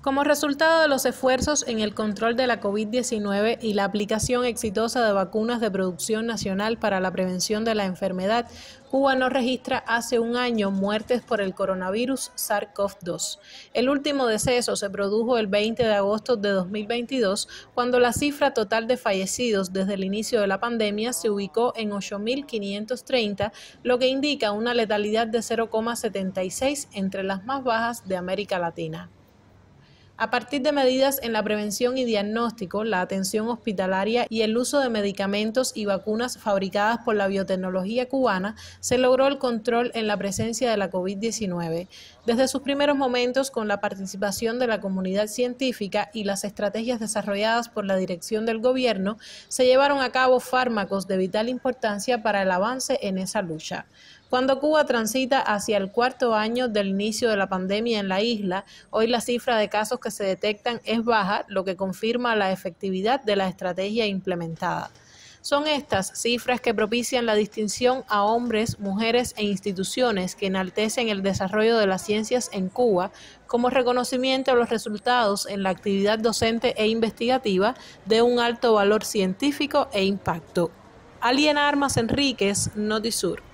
Como resultado de los esfuerzos en el control de la COVID-19 y la aplicación exitosa de vacunas de producción nacional para la prevención de la enfermedad, Cuba no registra hace un año muertes por el coronavirus SARS-CoV-2. El último deceso se produjo el 20 de agosto de 2022, cuando la cifra total de fallecidos desde el inicio de la pandemia se ubicó en 8.530, lo que indica una letalidad de 0,76 entre las más bajas de América Latina a partir de medidas en la prevención y diagnóstico, la atención hospitalaria y el uso de medicamentos y vacunas fabricadas por la biotecnología cubana, se logró el control en la presencia de la COVID-19, desde sus primeros momentos con la participación de la comunidad científica y las estrategias desarrolladas por la dirección del gobierno, se llevaron a cabo fármacos de vital importancia para el avance en esa lucha. Cuando Cuba transita hacia el cuarto año del inicio de la pandemia en la isla, hoy la cifra de casos que se detectan es baja, lo que confirma la efectividad de la estrategia implementada. Son estas cifras que propician la distinción a hombres, mujeres e instituciones que enaltecen el desarrollo de las ciencias en Cuba como reconocimiento a los resultados en la actividad docente e investigativa de un alto valor científico e impacto. Aliena Armas Enríquez, Notisur.